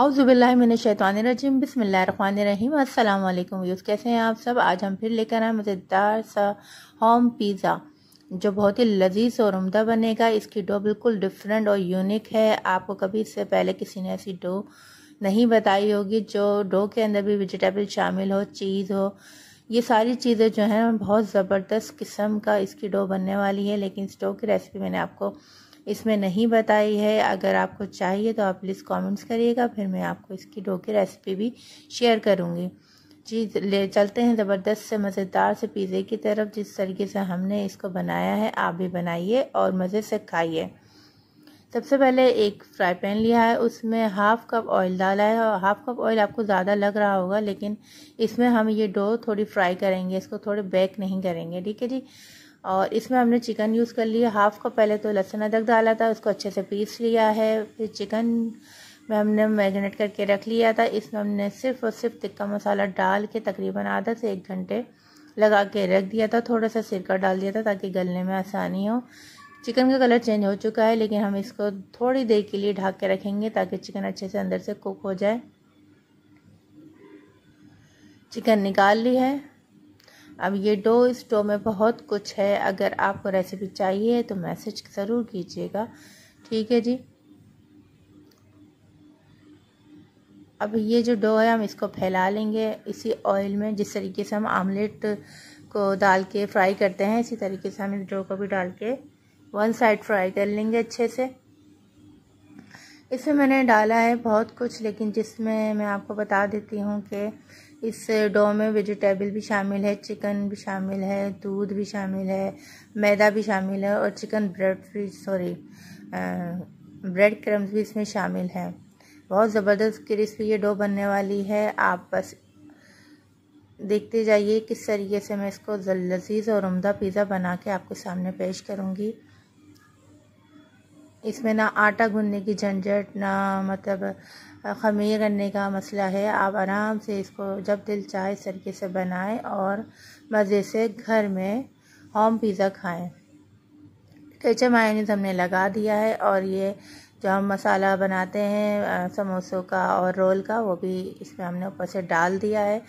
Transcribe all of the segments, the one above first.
आउज़बिल्लिन शैतानरजीम बसमीम अल्लाम यूज़ कैसे हैं आप सब आज हम फिर लेकर आए मज़ेदार सा होम पिज़्ज़ा जो बहुत ही लजीज और उमदा बनेगा इसकी डो बिल्कुल डिफरेंट और यूनिक है आपको कभी इससे पहले किसी ने ऐसी डो नहीं बताई होगी जो डो के अंदर भी वेजिटेबल शामिल हो चीज़ हो ये सारी चीज़ें जो हैं बहुत ज़बरदस्त किस्म का इसकी डो बनने वाली है लेकिन स्टोव की रेसिपी मैंने आपको इसमें नहीं बताई है अगर आपको चाहिए तो आप प्लीज़ कमेंट्स करिएगा फिर मैं आपको इसकी डो की रेसिपी भी शेयर करूँगी जी ले चलते हैं ज़बरदस्त से मज़ेदार से पिज़्ज़े की तरफ जिस तरीके से हमने इसको बनाया है आप भी बनाइए और मज़े से खाइए सबसे पहले एक फ्राई पैन लिया है उसमें हाफ़ कप ऑयल डाला है और हाफ़ कप ऑयल आपको ज़्यादा लग रहा होगा लेकिन इसमें हम ये डो थोड़ी फ्राई करेंगे इसको थोड़े बेक नहीं करेंगे ठीक है जी और इसमें हमने चिकन यूज़ कर लिया हाफ़ कप पहले तो लहसुन अदरक डाला था उसको अच्छे से पीस लिया है फिर चिकन में हमने मैरिनेट करके रख लिया था इसमें हमने सिर्फ और सिर्फ तिक्का मसाला डाल के तकरीबन आधा से एक घंटे लगा के रख दिया था थोड़ा सा सिरका डाल दिया था ताकि गलने में आसानी हो चिकन का कलर चेंज हो चुका है लेकिन हम इसको थोड़ी देर के लिए ढक के रखेंगे ताकि चिकन अच्छे से अंदर से कुक हो जाए चिकन निकाल ली है अब ये डो इस डो में बहुत कुछ है अगर आपको रेसिपी चाहिए तो मैसेज ज़रूर कीजिएगा ठीक है जी अब ये जो डो है हम इसको फैला लेंगे इसी ऑयल में जिस तरीके से हम आमलेट को डाल के फ्राई करते हैं इसी तरीके से हम इस डो को भी डाल के वन साइड फ्राई कर लेंगे अच्छे से इसमें मैंने डाला है बहुत कुछ लेकिन जिसमें मैं आपको बता देती हूँ कि इस डो में वेजिटेबल भी शामिल है चिकन भी शामिल है दूध भी शामिल है मैदा भी शामिल है और चिकन ब्रेड भी सॉरी ब्रेड क्रम्स भी इसमें शामिल है बहुत ज़बरदस्त क्रिस्पी ये डो बनने वाली है आप बस देखते जाइए किस तरीके से मैं इसको लजीज और उमदा पिज़्ज़ा बना के आपके सामने पेश करूँगी इसमें ना आटा गूंदने की झंझट ना मतलब ख़मीर करने का मसला है आप आराम से इसको जब दिल चाहे इस तरीके से बनाएं और मज़े से घर में होम पिज़्ज़ा खाएं कैचे मायोनीज हमने लगा दिया है और ये जो हम मसाला बनाते हैं समोसों का और रोल का वो भी इसमें हमने ऊपर से डाल दिया है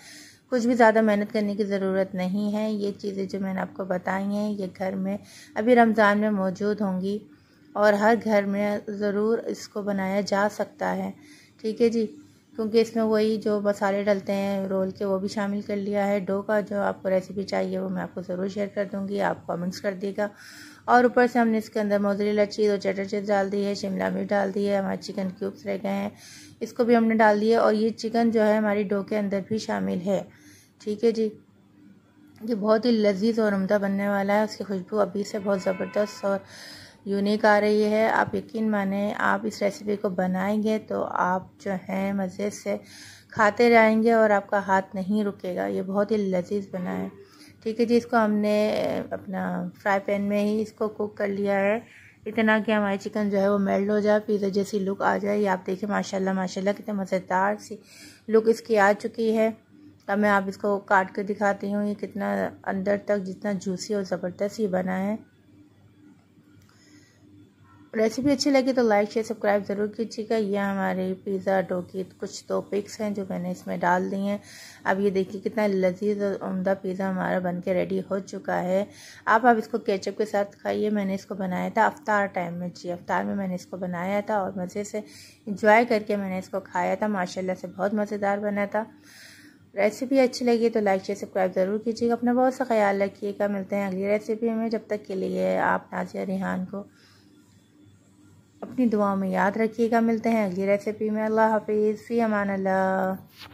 कुछ भी ज़्यादा मेहनत करने की ज़रूरत नहीं है ये चीज़ें जो मैंने आपको बताई हैं ये घर में अभी रमज़ान में मौजूद होंगी और हर घर में ज़रूर इसको बनाया जा सकता है ठीक है जी क्योंकि इसमें वही जो मसाले डलते हैं रोल के वो भी शामिल कर लिया है डो का जो आपको रेसिपी चाहिए वो मैं आपको ज़रूर शेयर कर दूँगी आप कमेंट्स कर दिएगा और ऊपर से हमने इसके अंदर मोजरेला चीज़ और चटर चीज़ डाल दी है शिमला मिर्च डाल दी है हमारे चिकन क्यूब्स रह गए हैं इसको भी हमने डाल दिया और ये चिकन जो है हमारी डो के अंदर भी शामिल है ठीक है जी ये बहुत ही लजीज और उमदा बनने वाला है उसकी खुशबू अभी से बहुत ज़बरदस्त और यूनिक आ रही है आप यकीन माने आप इस रेसिपी को बनाएंगे तो आप जो हैं मज़े से खाते रहेंगे और आपका हाथ नहीं रुकेगा ये बहुत ही लजीज बना है ठीक है जी इसको हमने अपना फ्राई पैन में ही इसको कुक कर लिया है इतना कि हमारी चिकन जो है वो मेल्ट हो जाए पिज़्ज़ा जैसी लुक आ जाए आप देखिए माशाल्लाह माशाल्लाह कितने मज़ेदार सी लुक इसकी आ चुकी है अब मैं आप इसको काट कर दिखाती हूँ ये कितना अंदर तक जितना जूसी और ज़बरदस्त ये बना है रेसिपी अच्छी लगी तो लाइक शेयर सब्सक्राइब ज़रूर कीजिएगा ये हमारे पिज़्ज़ा डो की कुछ दो पिक्स हैं जो मैंने इसमें डाल दी हैं अब ये देखिए कितना लजीज और उमदा पिज़्ज़ा हमारा बन के रेडी हो चुका है आप अब इसको केचप के साथ खाइए मैंने इसको बनाया था अफ्तार टाइम में जी अफ्तार में मैंने इसको बनाया था और मज़े से इंजॉय करके मैंने इसको खाया था माशाला से बहुत मज़ेदार बना था रेसिपी अच्छी लगी तो लाइक शेयर सब्सक्राइब ज़रूर कीजिएगा अपना बहुत सा ख्याल रखिएगा मिलते हैं अगली रेसिपी में जब तक के लिए आप नाजिया रिहान को अपनी दुआओं में याद रखिएगा मिलते हैं अगली रेसिपी में अल्लाह हाफिज़ फ़ी अमान अल्लाह